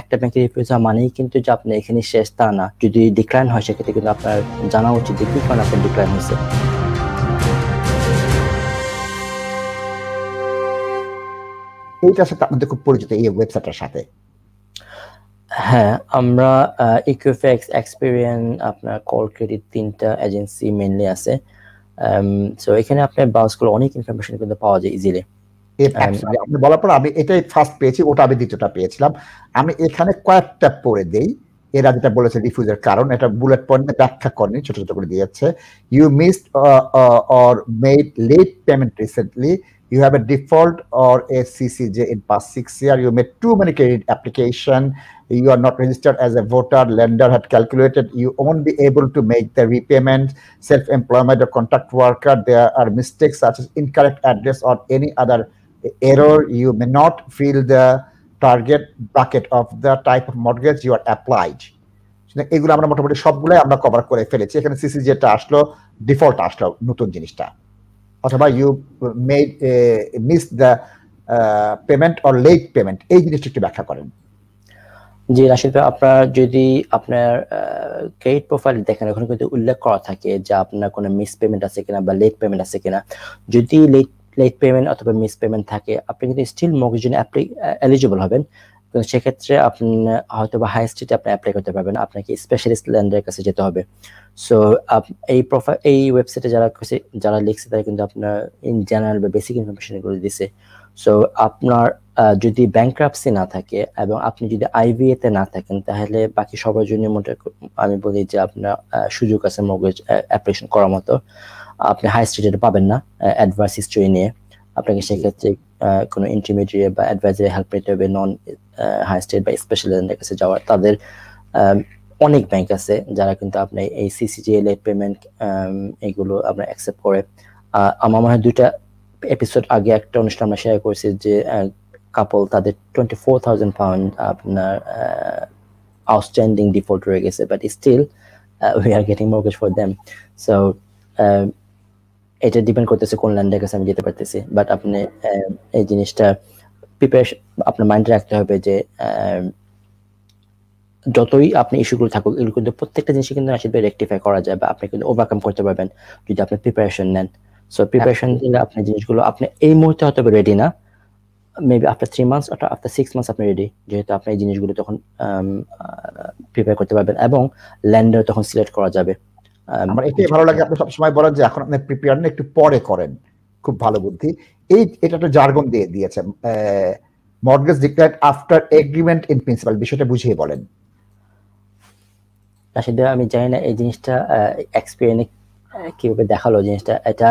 একটা ব্যাংকের রিফিউজাল মানেই কিন্তু যে আপনি এখানে শেষ তা না যদি ডিক্লাইন হয় সেক্ষেত্রে কিন্তু আপনার জানা উচিত যে কী কারণে আপনার ডিক্লাইন হয়েছে এইটার সাথে আমাদের খুব পরিচিত এই ওয়েবসাইটের সাথে হ্যাঁ আমরা ইকুইফেক্স এক্সপেরিয়েন আপনার কল ক্রেডিট তিনটা এজেন্সি মেনলি আছে সো এখানে আপনার বাউস করলে অনেক ইনফরমেশন কিন্তু পাওয়া যায় ইজিলি আপনি বলার পর আমি এটাই ফার্স্ট পেয়েছি ওটা আমি দ্বিতীয়টা পেয়েছিলাম আমি এখানে কয়েকটা পড়ে দেই এরা যেটা বলেছে রিফিউজের কারণ এটা বুলেট পয়েন্টে ব্যাখ্যা করেনি ছোট ছোট করে দিয়েছে you missed or made late payment recently you have a default or a CCJ in past six year. You made too many credit application. You are not registered as a voter. Lender had calculated you won't be able to make the repayment. Self-employment or contract worker. There are mistakes such as incorrect address or any other error, you may not fill the target bucket of the type of mortgage you are applied. এগুলো আমরা মোটামুটি সবগুলোই আমরা cover করে ফেলেছি এখানে CC যেটা আসলো ডিফল্ট আসলো নতুন জিনিসটা অথবা you made miss the payment or late payment এই জিনিসটা একটু ব্যাখ্যা করেন জি রাশিদ ভাই আপনার যদি আপনার ক্রেডিট প্রোফাইল দেখেন ওখানে কিন্তু উল্লেখ করা থাকে যে আপনার কোনো মিস পেমেন্ট আছে কিনা বা লেট পেমেন্ট আছে কিনা যদি লেট লেট পেমেন্ট অথবা মিস পেমেন্ট থাকে আপনি কিন্তু স্টিল মগের জন্য অ্যাপ্লি এলিজিবল হবেন তো সেক্ষেত্রে আপনি হয়তো বা হাইস্ট্রিতে আপনি অ্যাপ্লাই করতে পারবেন আপনাকে স্পেশালিস্ট ল্যান্ডের কাছে যেতে হবে সো এই প্রোফাইল এই ওয়েবসাইটে যারা যারা লিখছে তারা কিন্তু আপনার ইন জেনারেল বা বেসিক ইনফরমেশন করে দিছে সো আপনার যদি ব্যাংক্রাপসি না থাকে এবং আপনি যদি আইভিএতে না থাকেন তাহলে বাকি সবার জন্য মোটে আমি বলি যে আপনার সুযোগ আছে মগজ অ্যাপ্লিকেশন করার মতো আপনি হাই স্ট্রিটেড পাবেন না অ্যাডভার্স হিস্ট্রি নিয়ে আপনাকে সেক্ষেত্রে কোনো ইন্টারমিডিয়েট বা অ্যাডভাইজারি হেল্প নিতে হবে নন হাই স্টেট বা স্পেশালিস্টদের কাছে যাওয়ার তাদের অনেক ব্যাংক আছে যারা কিন্তু আপনি এই সিসিজিএল এর পেমেন্ট এগুলো আপনার অ্যাকসেপ্ট করে আমার মনে হয় দুইটা এপিসোড আগে একটা অনুষ্ঠান আমরা শেয়ার করেছি যে কাপল তাদের টোয়েন্টি ফোর থাউজেন্ড পাউন্ড আপনার আউটস্ট্যান্ডিং ডিফল্ট রয়ে গেছে but still we are getting mortgage for them so এটা ডিপেন্ড করতেছে কোন ল্যান্ডের কাছে আমি যেতে পারতেছি বাট আপনি এই জিনিসটা প্রিপারেশন আপনার মাইন্ডে রাখতে হবে যে যতই আপনি ইস্যুগুলো থাকুক এগুলো কিন্তু প্রত্যেকটা জিনিস কিন্তু আসলে রেকটিফাই করা যায় বা আপনি কিন্তু ওভারকাম করতে পারবেন যদি আপনি প্রিপারেশন নেন সো প্রিপারেশন দিলে আপনি জিনিসগুলো আপনি এই মুহূর্তে হয়তো রেডি না মেবি আফটার থ্রি মান্থস অথবা আফটার সিক্স মান্থস আপনি রেডি যেহেতু আপনি এই জিনিসগুলো তখন প্রিপেয়ার করতে পারবেন এবং ল্যান্ডার তখন সিলেক্ট করা যাবে আমার মানে আচ্ছা, এটাই ভালো আচ্ছা। লাগে আপনি সবসময় বলেন যে এখন আপনি প্রিপেয়ার না একটু পরে করেন খুব ভালো বুদ্ধি এই এটা একটা জার্গন দিয়ে দিয়েছে mortgage declare after agreement in principle বিষয়টা বুঝিয়ে বলেন রাশিদা আমি জানি না এই জিনিসটা এক্সপিরিয়েন্স কিভাবে দেখালো জিনিসটা এটা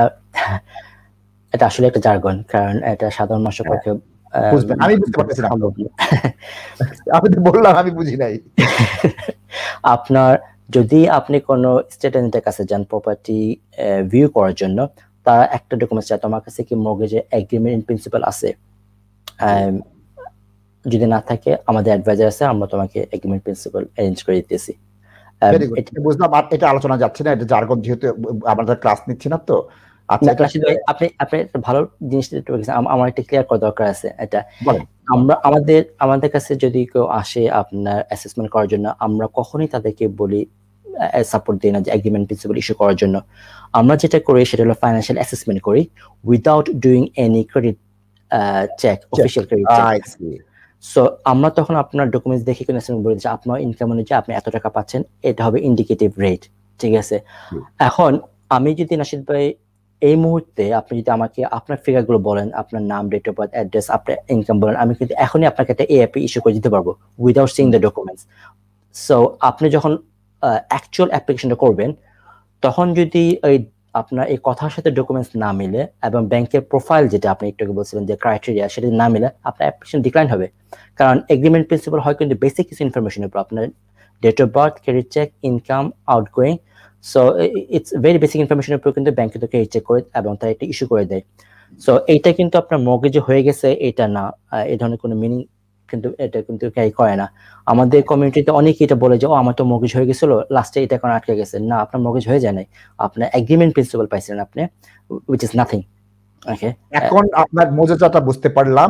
এটা আসলে একটা জার্গন কারণ এটা সাধারণ মানুষের পক্ষে হ্যাঁ। আমি বুঝতে পারতেছি না আমি বললাম আমি বুঝি নাই আপনার যদি আপনি কোনো স্টেট এজেন্টের কাছে যান প্রপার্টি ভিউ করার জন্য তারা একটা ডকুমেন্টস চায় তোমার কাছে কি মর্গেজের এগ্রিমেন্ট ইন প্রিন্সিপাল আছে um, যদি না থাকে আমাদের অ্যাডভাইজার আছে আমরা তোমাকে এগ্রিমেন্ট প্রিন্সিপাল অ্যারেঞ্জ করে দিতেছি um, বুঝলাম এটা আলোচনা যাচ্ছে না এটা জার্গন যেহেতু আমাদের ক্লাস নিচ্ছি না তো আচ্ছা আপনি আপনি ভালো জিনিসটা আমার একটা ক্লিয়ার করা দরকার আছে এটা আমরা আমাদের আমাদের কাছে যদি কেউ আসে আপনার অ্যাসেসমেন্ট করার জন্য আমরা কখনোই তাদেরকে বলি সাপোর্ট দিই না যে এগ্রিমেন্ট প্রিন্সিপাল ইস্যু করার জন্য আমরা যেটা করি সেটা হলো ফাইন্যান্সিয়াল অ্যাসেসমেন্ট করি without doing any credit check official credit so আমরা তখন আপনার ডকুমেন্টস দেখে কোনো বলি যে আপনার ইনকাম অনুযায়ী আপনি এত টাকা পাচ্ছেন এটা হবে ইন্ডিকেটিভ রেট ঠিক আছে এখন আমি যদি নাসিদ ভাই এই মুহূর্তে আপনি যদি আমাকে আপনার ফিগারগুলো বলেন আপনার নাম ডেট অফ বার্থ অ্যাড্রেস আপনার ইনকাম বলেন আমি কিন্তু এখনই আপনাকে একটা এআপি ইস্যু করে দিতে পারবো without seeing the documents so আপনি যখন অ্যাকচুয়াল অ্যাপ্লিকেশনটা করবেন তখন যদি এই আপনার এই কথার সাথে ডকুমেন্টস না মিলে এবং ব্যাংকের প্রোফাইল যেটা আপনি একটু বলছিলেন যে ক্রাইটেরিয়া সেটা না মিলে আপনার অ্যাপ্লিকেশন ডিক্লাইন হবে কারণ এগ্রিমেন্ট প্রিন্সিপাল হয় কিন্তু বেসিক কিছু ইনফরমেশনের উপর আপনার date of birth credit check income outgoing so it's very basic ইনফরমেশনের উপর কিন্তু ব্যাংক তোকে চেক করে এবং তার একটা ইস্যু করে দেয় সো এইটা কিন্তু আপনার মগেজে হয়ে গেছে এটা না এই ধরনের কোনো মিনিং কিন্তু এটা কিন্তু ক্যারি করে না আমাদের কমিউনিটিতে অনেকে এটা বলে যে ও আমার তো মগেজ হয়ে গেছিল লাস্টে এটা এখন আটকে গেছে না আপনার মগেজ হয়ে যায় নাই আপনার এগ্রিমেন্ট প্রিন্সিপাল পাইছিলেন আপনি উইচ ইজ নাথিং ওকে এখন আপনার মজাটা বুঝতে পারলাম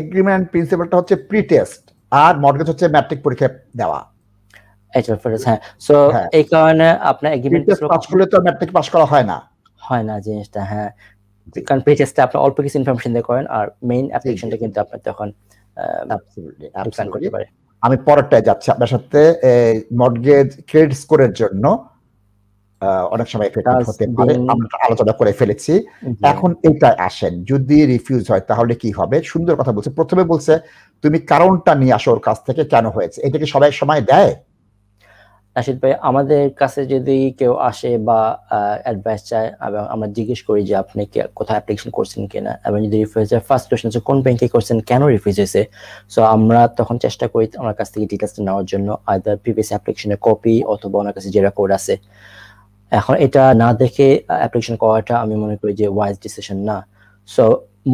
এগ্রিমেন্ট প্রিন্সিপালটা হচ্ছে প্রি টেস্ট আর মর্গেজ হচ্ছে ম্যাট্রিক পরীক্ষা দেওয়া এজ প্রেফারেন্স হ্যাঁ সো এই কারণে আপনার এগ্রিমেন্ট পাস করা হয় না হয় না জিনিসটা হ্যাঁ কারণ পেজেসটা আপনি অল্প কিছু ইনফরমেশন দিয়ে করেন আর মেইন অ্যাপ্লিকেশনটা কিন্তু আপনি তখন আমি পরেরটায় যাচ্ছি আপনার সাথে মর্গেজ ক্রেডিট স্কোরের জন্য অনেক সময় হতে পারে আমরা আলোচনা করে ফেলেছি এখন এটা আসেন যদি রিফিউজ হয় তাহলে কি হবে সুন্দর কথা বলছে প্রথমে বলছে তুমি কারণটা নিয়ে আসো ওর কাছ থেকে কেন হয়েছে এটা কি সবাই সময় দেয় রাশিদ ভাই আমাদের কাছে যদি কেউ আসে বা অ্যাডভাইস চায় এবং আমরা জিজ্ঞেস করি যে আপনি কোথায় অ্যাপ্লিকেশন করছেন কিনা এবং যদি রিফিউজ ফার্স্ট কোয়েশ্চেন হচ্ছে কোন ব্যাংকে করছেন কেন রিফিউজ হয়েছে সো আমরা তখন চেষ্টা করি আমার কাছ থেকে ডিটেলসটা নেওয়ার জন্য আইদার প্রিভিয়াস অ্যাপ্লিকেশনের কপি অথবা ওনার কাছে যে কোড আছে এখন এটা না দেখে অ্যাপ্লিকেশন করাটা আমি মনে করি যে ওয়াইজ ডিসিশন না so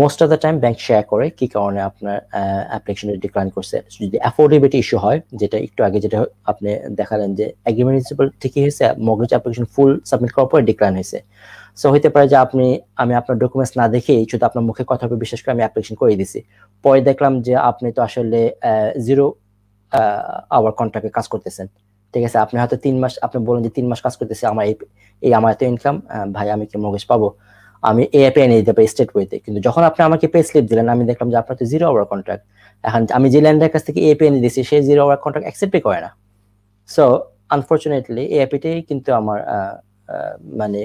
most of the time bank share করে কি কারণে আপনার অ্যাপ্লিকেশনটা ডিক্লাইন করছে যদি অ্যাফোর্ডেবিলিটি ইস্যু হয় যেটা একটু আগে যেটা আপনি দেখালেন যে এগ্রিমেন্ট ঠিকই হয়েছে মগজ অ্যাপ্লিকেশন ফুল সাবমিট করার পরে ডিক্লাইন হয়েছে সো হইতে পারে যে আপনি আমি আপনার ডকুমেন্টস না দেখেই শুধু আপনার মুখে কথা বলে বিশ্বাস করে আমি অ্যাপ্লিকেশন করে দিছি পরে দেখলাম যে আপনি তো আসলে জিরো আওয়ার কন্ট্রাক্টে কাজ করতেছেন ঠিক আছে আপনি হয়তো তিন মাস আপনি বলেন যে তিন মাস কাজ করতেছে আমার এই আমার এত ইনকাম ভাই আমি কি মগজ পাবো আমি এ অ্যাপে এনে দিতে পারি স্টেট ওয়েতে কিন্তু যখন আপনি আমাকে পে স্লিপ দিলেন আমি দেখলাম যে আপনার তো জিরো আওয়ার কন্ট্রাক্ট এখন আমি যে ল্যান্ডের কাছ থেকে এ অ্যাপে এনে দিয়েছি সে জিরো আওয়ার কন্ট্রাক্ট অ্যাকসেপ্টই করে না সো আনফর্চুনেটলি এই অ্যাপেটাই কিন্তু আমার মানে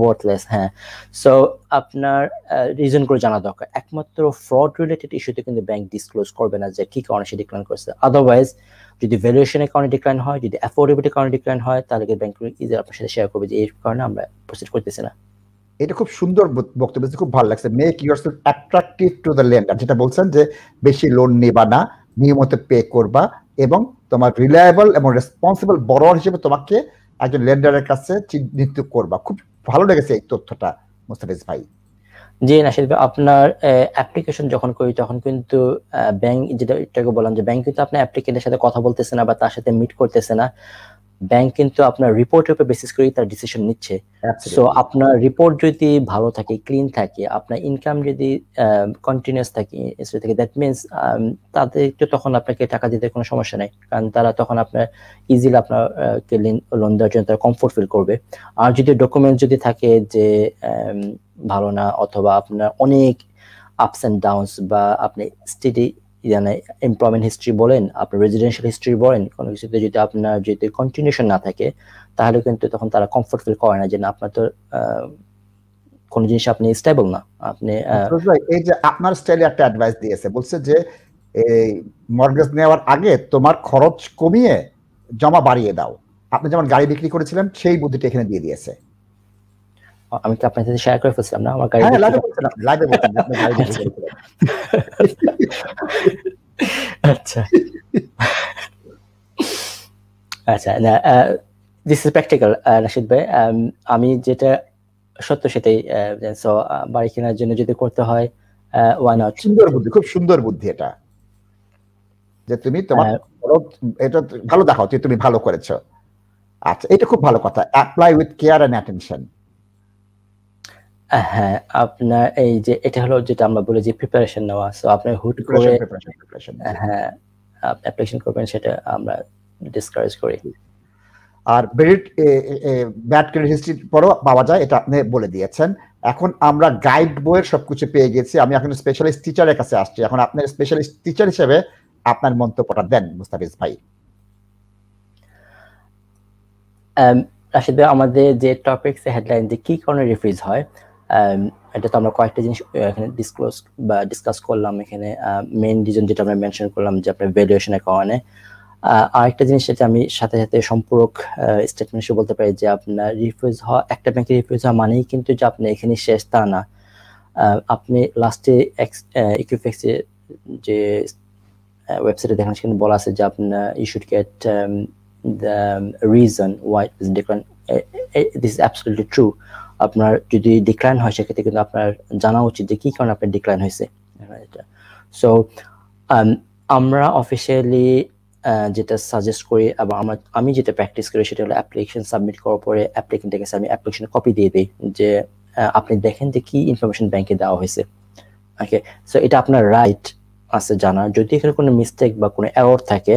ওয়ার্থলেস হ্যাঁ সো আপনার রিজন করে জানা দরকার একমাত্র ফ্রড রিলেটেড ইস্যুতে কিন্তু ব্যাংক ডিসক্লোজ করবে না যে কি কারণে সে ডিক্লাইন করছে আদারওয়াইজ যদি ভ্যালুয়েশনের কারণে ডিক্লাইন হয় যদি অ্যাফোর্ডেবিলিটির কারণে ডিক্লাইন হয় তাহলে ব্যাংকগুলো ইজ আপনার সাথে শেয়ার করবে যে এই কারণে আমরা প্রসিড করতেছি না এটা খুব সুন্দর বক্তব্য খুব ভালো লাগছে make yourself attractive to the lender যেটা বলছেন যে বেশি লোন নেবা না নিয়মিত পে করবা এবং তোমার রিলায়েবল এবং রেসপন্সিবল বড় হিসেবে তোমাকে একজন ল্যান্ডারের কাছে চিহ্নিত করবা খুব ভালো লেগেছে এই তথ্যটা মুস্তাফিজ ভাই জি নাসিদ ভাই আপনার অ্যাপ্লিকেশন যখন করি তখন কিন্তু ব্যাংক এটাকে বললাম যে ব্যাংক কিন্তু আপনার অ্যাপ্লিকেন্টের সাথে কথা বলতেছে না বা তার সাথে মিট করতেছে না ব্যাংক কিন্তু আপনার রিপোর্টের উপর বেসিস করেই তার ডিসিশন নিচ্ছে সো আপনার রিপোর্ট যদি ভালো থাকে ক্লিন থাকে আপনার ইনকাম যদি কন্টিনিউস থাকে থাকে দ্যাট মিনস তাদের তো তখন আপনাকে টাকা দিতে কোনো সমস্যা নাই কারণ তারা তখন আপনার ইজিলি আপনার লোন দেওয়ার জন্য তারা কমফোর্ট ফিল করবে আর যদি ডকুমেন্ট যদি থাকে যে ভালো না অথবা আপনার অনেক আপস অ্যান্ড ডাউনস বা আপনি স্টেডি মানে এমপ্লয়মেন্ট হিস্ট্রি বলেন আপনার রেজিডেন্সিয়াল হিস্ট্রি বলেন কোনো কিছুতে যদি আপনার যদি কন্টিনিউশন না থাকে তাহলে কিন্তু তখন তারা কমফোর্ট ফিল করে না যে না আপনার তো কোনো জিনিস আপনি স্টেবল না আপনি আচ্ছা, এই যে আপনার স্টাইলে একটা অ্যাডভাইস দিয়েছে বলছে যে এই মর্গেজ নেওয়ার আগে তোমার খরচ কমিয়ে জমা বাড়িয়ে দাও আপনি যেমন গাড়ি বিক্রি করেছিলেন সেই বুদ্ধিটা এখানে দিয়ে দিয়েছে আমি কি আপনার সাথে শেয়ার করে ফেলছিলাম না আমার গাড়ি হ্যাঁ, আচ্ছা।, আচ্ছা আচ্ছা না দিস ইজ প্র্যাকটিক্যাল রাশিদ ভাই আমি যেটা সত্য সেটাই সো বাড়ি কেনার জন্য যদি করতে হয় ওয়ান নট সুন্দর বুদ্ধি খুব সুন্দর বুদ্ধি এটা যে তুমি তোমার হ্যাঁ। এটা ভালো দেখাও তুমি ভালো করেছো আচ্ছা এটা খুব ভালো কথা apply with care and attention হ্যাঁ আপনার এই যে এটা হলো যেটা আমরা বলি যে প্রিপারেশন নেওয়া সো আপনি হুট করে হ্যাঁ আপনি অ্যাপ্লিকেশন করবেন সেটা আমরা ডিসকারেজ করি আর ক্রেডিট ব্যাড ক্রেডিট হিস্ট্রি পরও পাওয়া যায় এটা আপনি বলে দিয়েছেন এখন আমরা গাইড বইয়ের সবকিছু পেয়ে গেছি আমি এখন স্পেশালিস্ট টিচারের কাছে আসছি এখন আপনার স্পেশালিস্ট টিচার হিসেবে আপনার মন্তব্যটা দেন মুস্তাফিজ ভাই রাশিদ ভাই আমাদের যে টপিক্স হেডলাইন যে কি কারণে রিফিউজ হয় Um, এটা তো আমরা কয়েকটা জিনিস এখানে ডিসক্লোজ বা ডিসকাস করলাম এখানে মেন রিজন যেটা আমরা মেনশন করলাম যে আপনার ভ্যালুয়েশনের কারণে আরেকটা জিনিস যেটা আমি সাথে সাথে সম্পূরক স্টেটমেন্ট হিসেবে বলতে পারি যে আপনার রিফিউজ হওয়া একটা ব্যাংকে রিফিউজ হওয়া মানেই কিন্তু যে আপনি এখানে শেষ তা না আপনি লাস্টে ইকুইফেক্সে যে ওয়েবসাইটে দেখেন সেখানে বলা আছে যে আপনার you should get the reason why is different this absolutely true আপনার যদি ডিক্লাইন হয় সেক্ষেত্রে কিন্তু আপনার জানা উচিত যে কী কারণে আপনার ডিক্লাইন হয়েছে সো um, আমরা অফিসিয়ালি যেটা সাজেস্ট করি এবং আমার আমি যেটা প্র্যাকটিস করি সেটা হলো অ্যাপ্লিকেশন সাবমিট করার পরে অ্যাপ্লিকেন্টের কাছে আমি অ্যাপ্লিকেশনের কপি দিয়ে দিই যে আপনি দেখেন যে কি ইনফরমেশন ব্যাংকে দেওয়া হয়েছে ওকে সো এটা আপনার রাইট আছে জানা যদি এখানে কোনো মিস্টেক বা কোনো অ্যাওয়ার্ড থাকে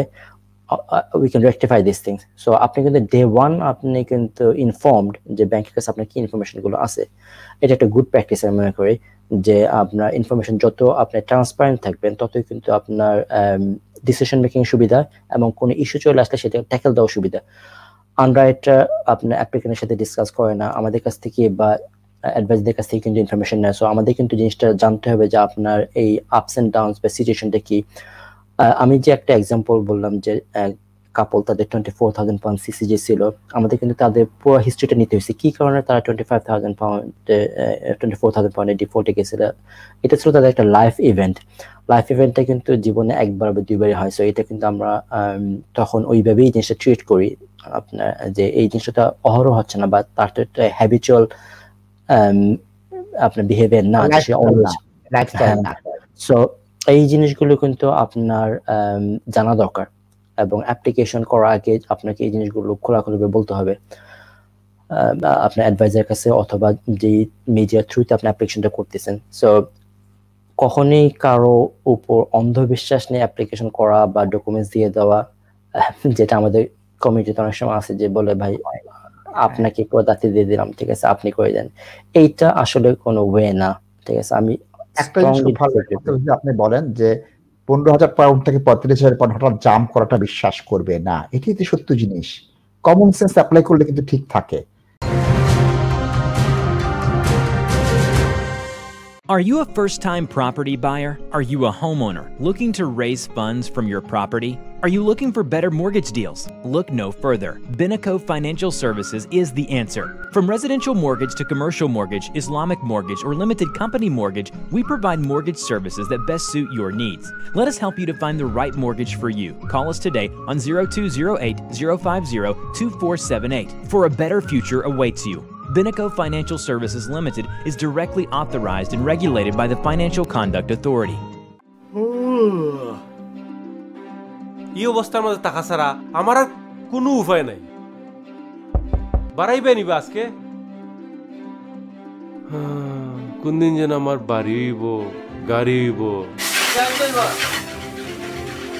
we can rectify this things so আপনি কিন্তু ডে ওয়ান আপনি কিন্তু ইনফর্মড যে ব্যাংকের কাছে আপনার কি ইনফরমেশনগুলো আছে এটা একটা গুড প্র্যাকটিস আমি মনে করি যে আপনার ইনফরমেশন যত আপনি ট্রান্সপারেন্ট থাকবেন ততই কিন্তু আপনার ডিসিশন um, মেকিং সুবিধা এবং কোনো ইস্যু চলে আসলে সেটা ট্যাকেল দেওয়া সুবিধা আন্ডারাইটরা আপনার অ্যাপ্লিকেন্টের সাথে ডিসকাস করে না আমাদের কাছ থেকে বা অ্যাডভাইসদের কাছ থেকে কিন্তু ইনফরমেশন নেয় সো আমাদের কিন্তু জিনিসটা জানতে হবে যে আপনার এই আপস অ্যান্ড ডাউনস বা সিচুয়েশনটা কি আমি যে একটা এক্সাম্পল বললাম যে কাপল তাদের twenty four thousand pound CCJ ছিল আমাদের কিন্তু তাদের পুরো হিস্ট্রিটা নিতে হয়েছে কি কারণে তারা twenty five thousand pound twenty four thousand পাউন্ডে ডিফল্টে গেছিল এটা ছিল তাদের একটা লাইফ ইভেন্ট লাইফ ইভেন্টটা কিন্তু জীবনে একবার বা দুইবারই হয় সো এটা কিন্তু আমরা তখন ওইভাবেই জিনিসটা ট্রিট করি আপনার যে এই জিনিসটা অহরহ হচ্ছে না বা তার তো একটা হ্যাবিচুয়াল আপনার বিহেভিয়ার না সে সো এই জিনিসগুলো কিন্তু আপনার জানা দরকার এবং অ্যাপ্লিকেশন করার আগে আপনাকে এই জিনিসগুলো খোলাখুলিভাবে বলতে হবে আপনার অ্যাডভাইজার কাছে অথবা যে মিডিয়ার থ্রুতে আপনি অ্যাপ্লিকেশনটা করতেছেন সো কখনই কারো উপর অন্ধবিশ্বাস নিয়ে অ্যাপ্লিকেশন করা বা ডকুমেন্টস দিয়ে দেওয়া যেটা আমাদের কমিটিতে অনেক সময় আছে যে বলে ভাই আপনাকে করে দিয়ে দিলাম ঠিক আছে আপনি করে দেন এইটা আসলে কোনো ওয়ে না ঠিক আছে আমি একটা জিনিস ভালো আপনি বলেন যে পনেরো হাজার পাউন্ড থেকে পঁয়ত্রিশ হাজার পাউন্ড হঠাৎ জাম্প করাটা বিশ্বাস করবে না এটি তো সত্য জিনিস কমন সেন্স অ্যাপ্লাই করলে কিন্তু ঠিক থাকে Are you a first time property buyer? Are you a homeowner looking to raise funds from your property? Are you looking for better mortgage deals? Look no further. Benico Financial Services is the answer. From residential mortgage to commercial mortgage, Islamic mortgage, or limited company mortgage, we provide mortgage services that best suit your needs. Let us help you to find the right mortgage for you. Call us today on 0208 050 2478 for a better future awaits you. Binico Financial Services Limited is directly authorized and regulated by the Financial Conduct Authority. এই অবস্থার মধ্যে টাকা ছাড়া আমার আর কোনো উপায় নাই বাড়াইবে নিবা আজকে কোনদিন যেন আমার বাড়ি হইব গাড়ি হইব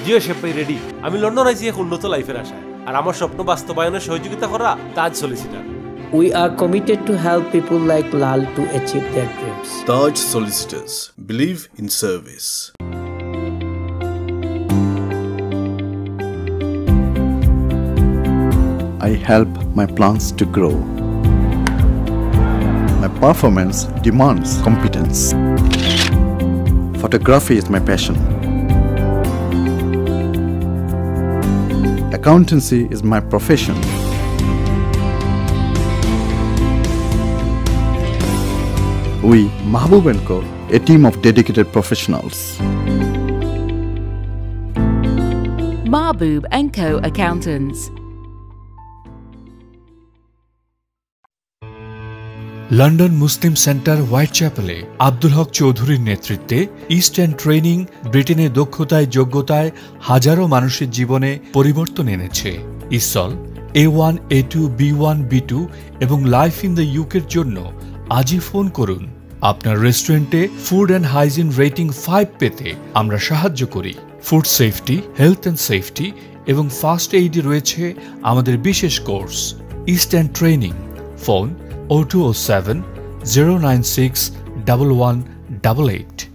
জিও শেপাই রেডি আমি লন্ডন আইসি এক উন্নত লাইফের আশায় আর আমার স্বপ্ন বাস্তবায়নের সহযোগিতা করা তাজ চলেছিলাম We are committed to help people like Lal to achieve their dreams. Taj Solicitors believe in service. I help my plants to grow. My performance demands competence. Photography is my passion. Accountancy is my profession. We Mahbub we, co a team of dedicated professionals Mahbub Mahbub co Accountants. London Muslim centre white চ্যাপেলে আব্দুল হক চৌধুরীর নেতৃত্বে eastern training ব্রিটেনের দক্ষতায় যোগ্যতায় হাজারো মানুষের জীবনে পরিবর্তন এনেছে ইসল A one A two B one B two এবং লাইফ ইন দ্য ইউকের জন্য আজই ফোন করুন আপনার রেস্টুরেন্টে food and hygiene rating five পেতে আমরা সাহায্য করি food safety health and safety এবং ফার্স্ট এইডে রয়েছে আমাদের বিশেষ course East end training phone O two O seven zero nine six double one double eight